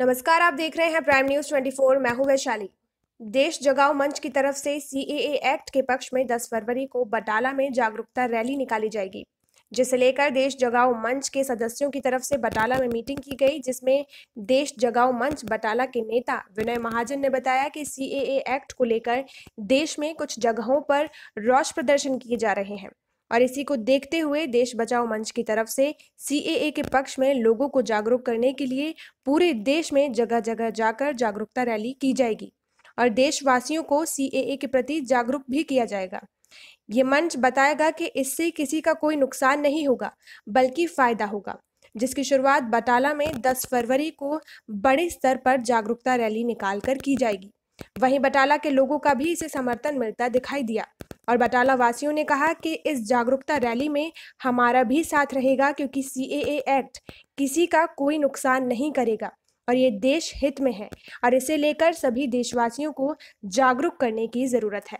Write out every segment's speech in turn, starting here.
नमस्कार आप देख रहे हैं प्राइम न्यूज 24 मैं हूं वैशाली देश जगाओ मंच की तरफ से सी एक्ट के पक्ष में 10 फरवरी को बटाला में जागरूकता रैली निकाली जाएगी जिसे लेकर देश जगाओ मंच के सदस्यों की तरफ से बटाला में मीटिंग की गई जिसमें देश जगाओ मंच बटाला के नेता विनय महाजन ने बताया कि सी एक्ट को लेकर देश में कुछ जगहों पर रोष प्रदर्शन किए जा रहे हैं और इसी को देखते हुए देश बचाओ मंच की तरफ से सीएए के पक्ष में लोगों को जागरूक करने के लिए पूरे देश में जगह जगह जाकर जागरूकता रैली की जाएगी और देशवासियों को सीएए के प्रति जागरूक भी किया जाएगा ये मंच बताएगा कि इससे किसी का कोई नुकसान नहीं होगा बल्कि फायदा होगा जिसकी शुरुआत बटाला में 10 फरवरी को बड़े स्तर पर जागरूकता रैली निकालकर की जाएगी वहीं बटाला के लोगों का भी इसे समर्थन मिलता दिखाई दिया और बटाला वासियों ने कहा कि इस जागरूकता रैली में हमारा भी साथ रहेगा क्योंकि सी एक्ट किसी का कोई नुकसान नहीं करेगा और ये देश हित में है और इसे लेकर सभी देशवासियों को जागरूक करने की ज़रूरत है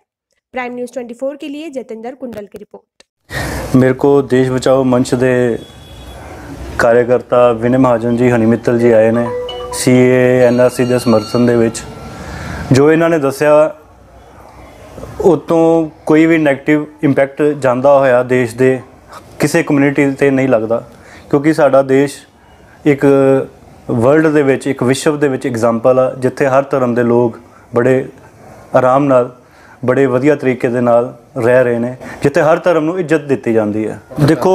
प्राइम न्यूज़ 24 के लिए जतेंद्र कुंडल की रिपोर्ट मेरे को देश बचाओ मंच दे ਕਾਰਜਕਰਤਾ ਵਿਨੇ ਮਹਾਜਨ ਜੀ ਹਨੀ ਮਿੱਤਲ ਜੀ ਆਏ ਨੇ ਸੀਏ ਐਨਆਰਸੀ ਦੇ ਸਮਰਥਨ ਦੇ ਵਿੱਚ ਜੋ ਇਹਨਾਂ ਨੇ ਦੱਸਿਆ ਉਤੋਂ ਕੋਈ ਵੀ 네ਗੇਟਿਵ ਇੰਪੈਕਟ ਜਾਂਦਾ ਹੋਇਆ ਦੇਸ਼ ਦੇ ਕਿਸੇ ਕਮਿਊਨਿਟੀ ਤੇ ਨਹੀਂ ਲੱਗਦਾ ਕਿਉਂਕਿ ਸਾਡਾ ਦੇਸ਼ ਇੱਕ ਵਰਲਡ ਦੇ ਵਿੱਚ ਇੱਕ ਵਿਸ਼ਵ ਦੇ ਵਿੱਚ ਐਗਜ਼ਾਮਪਲ ਆ ਜਿੱਥੇ ਹਰ ਧਰਮ ਦੇ ਲੋਕ ਬੜੇ ਆਰਾਮ ਨਾਲ ਬੜੇ ਵਧੀਆ ਤਰੀਕੇ ਦੇ ਨਾਲ ਰਹਿ ਰਹੇ ਨੇ ਜਿੱਥੇ ਹਰ ਧਰਮ ਨੂੰ ਇੱਜ਼ਤ ਦਿੱਤੀ ਜਾਂਦੀ ਹੈ ਦੇਖੋ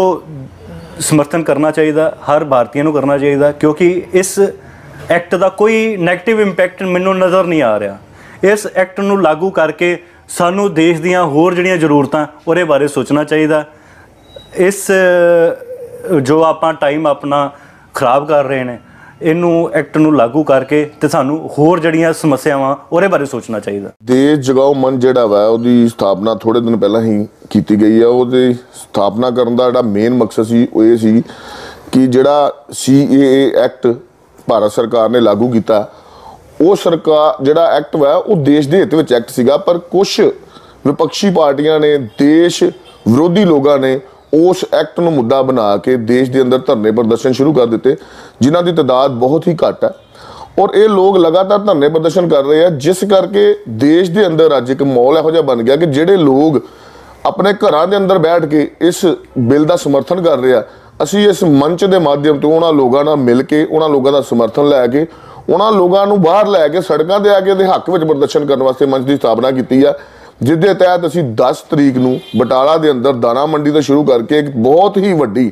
ਸਮਰਥਨ ਕਰਨਾ ਚਾਹੀਦਾ ਹਰ ਭਾਰਤੀਆਂ ਨੂੰ ਕਰਨਾ ਚਾਹੀਦਾ ਕਿਉਂਕਿ ਇਸ ਐਕਟ ਦਾ ਕੋਈ 네ਗੇਟਿਵ ਇੰਪੈਕਟ ਮੈਨੂੰ ਨਜ਼ਰ ਨਹੀਂ ਆ ਰਿਹਾ ਇਸ ਐਕਟ ਨੂੰ ਲਾਗੂ ਕਰਕੇ ਸਾਨੂੰ ਦੇਸ਼ ਦੀਆਂ ਹੋਰ ਜਿਹੜੀਆਂ ਜ਼ਰੂਰਤਾਂ ਉਹਦੇ ਬਾਰੇ ਸੋਚਣਾ ਚਾਹੀਦਾ ਇਸ ਜੋ ਆਪਾਂ ਟਾਈਮ ਆਪਣਾ ਖਰਾਬ ਕਰ ਰਹੇ ਨੇ ਇਹਨੂੰ ਐਕਟ ਨੂੰ ਲਾਗੂ ਕਰਕੇ ਤੇ ਸਾਨੂੰ ਹੋਰ ਜਿਹੜੀਆਂ ਸਮੱਸਿਆਵਾਂ ਉਹਦੇ ਬਾਰੇ ਸੋਚਣਾ ਚਾਹੀਦਾ ਦੇਸ਼ ਜਗਾਓ ਮਨ ਜਿਹੜਾ ਵਾ ਉਹਦੀ ਸਥਾਪਨਾ ਥੋੜੇ ਦਿਨ ਪਹਿਲਾਂ ਹੀ ਕੀਤੀ ਗਈ ਆ ਉਹਦੀ ਸਥਾਪਨਾ ਕਰਨ ਦਾ ਜਿਹੜਾ ਮੇਨ ਮਕਸਦ ਸੀ ਉਹ ਇਹ ਸੀ ਕਿ ਜਿਹੜਾ ਸੀਏਏ ਐਕਟ ਭਾਰਤ ਸਰਕਾਰ ਨੇ ਲਾਗੂ ਕੀਤਾ ਉਹ ਸਰਕਾਰ ਜਿਹੜਾ ਐਕਟ ਹੈ ਉਹ ਦੇਸ਼ ਦੇ ਹਿੱਤ ਵਿੱਚ ਐਕਟ ਸੀਗਾ ਪਰ ਕੁਝ ਵਿਪਕਸ਼ੀ ਪਾਰਟੀਆਂ ਨੇ ਦੇਸ਼ ਵਿਰੋਧੀ ਲੋਕਾਂ ਨੇ ਉਸ ਐਕਟ ਨੂੰ ਮੁੱਦਾ ਬਣਾ ਕੇ ਦੇਸ਼ ਦੇ ਅੰਦਰ ਧਰਨੇ ਪ੍ਰਦਰਸ਼ਨ ਸ਼ੁਰੂ ਕਰ ਦਿੱਤੇ ਜਿਨ੍ਹਾਂ ਦੀ ਤਦਾਦ ਬਹੁਤ ਹੀ ਘੱਟ ਹੈ ਔਰ ਇਹ ਲੋਕ ਲਗਾਤਾਰ ਧਰਨੇ ਪ੍ਰਦਰਸ਼ਨ ਕਰ ਰਹੇ ਆ ਜਿਸ ਕਰਕੇ ਦੇਸ਼ ਦੇ ਅੰਦਰ ਅੱਜ ਇੱਕ ਮੌਲ ਇਹੋ ਜਿਹਾ ਬਣ ਗਿਆ ਕਿ ਜਿਹੜੇ ਲੋਕ ਆਪਣੇ ਘਰਾਂ ਦੇ ਅੰਦਰ ਬੈਠ ਕੇ ਇਸ ਬਿੱਲ ਦਾ ਸਮਰਥਨ ਕਰ ਰਹੇ ਆ ਅਸੀਂ ਇਸ ਮੰਚ ਦੇ ਮਾਧਿਅਮ ਤੋਂ ਉਹਨਾਂ ਲੋਕਾਂ ਨਾਲ ਮਿਲ ਕੇ ਉਹਨਾਂ ਲੋਕਾਂ ਦਾ ਸਮਰਥਨ ਲੈ ਕੇ ਉਹਨਾਂ ਲੋਕਾਂ ਨੂੰ ਬਾਹਰ ਲੈ ਕੇ ਸੜਕਾਂ ਤੇ ਆ ਕੇ ਦੇ ਹੱਕ ਵਿੱਚ ਪ੍ਰਦਰਸ਼ਨ ਕਰਨ ਵਾਸਤੇ ਮੰਚ ਦੀ ਸਥਾਪਨਾ ਕੀਤੀ ਆ ਜਿੱਦੇ ਤਹਿਤ ਅਸੀਂ 10 ਤਰੀਕ ਨੂੰ ਬਟਾਲਾ ਦੇ ਅੰਦਰ ਦਾਣਾ ਮੰਡੀ ਤੋਂ ਸ਼ੁਰੂ ਕਰਕੇ ਇੱਕ ਬਹੁਤ ਹੀ ਵੱਡੀ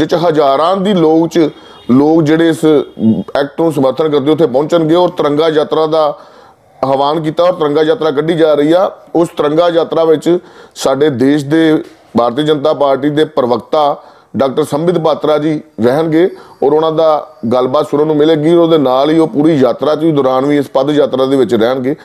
ਜਿੱਚ ਹਜ਼ਾਰਾਂ ਦੀ ਲੋਕ ਚ ਲੋਕ ਜਿਹੜੇ ਇਸ ਐਕਟ ਨੂੰ ਸਮਰਥਨ ਕਰਦੇ ਉੱਥੇ ਪਹੁੰਚਣਗੇ ਔਰ ਤਿਰੰਗਾ ਯਾਤਰਾ ਦਾ ਹਵਾਨ ਕੀਤਾ ਔਰ ਤਿਰੰਗਾ ਯਾਤਰਾ ਕੱਢੀ ਜਾ ਰਹੀ ਆ ਉਸ ਤਿਰੰਗਾ ਯਾਤਰਾ ਵਿੱਚ ਸਾਡੇ ਦੇਸ਼ ਦੇ ਭਾਰਤੀ ਜਨਤਾ ਪਾਰਟੀ ਦੇ ਪ੍ਰਵਕਤਾ ਡਾਕਟਰ ਸੰਬਿਤ ਬਾਤਰਾ ਜੀ ਰਹਿਣਗੇ ਔਰ ਉਹਨਾਂ ਦਾ ਗੱਲਬਾਤ ਸੁਣਨ ਨੂੰ ਮਿਲੇਗੀ ਉਹਦੇ ਨਾਲ ਹੀ ਉਹ ਪੂਰੀ ਯਾਤਰਾ ਦੇ ਦੌਰਾਨ ਵੀ ਇਸ ਪਦ ਯਾਤਰਾ ਦੇ ਵਿੱਚ ਰਹਿਣਗੇ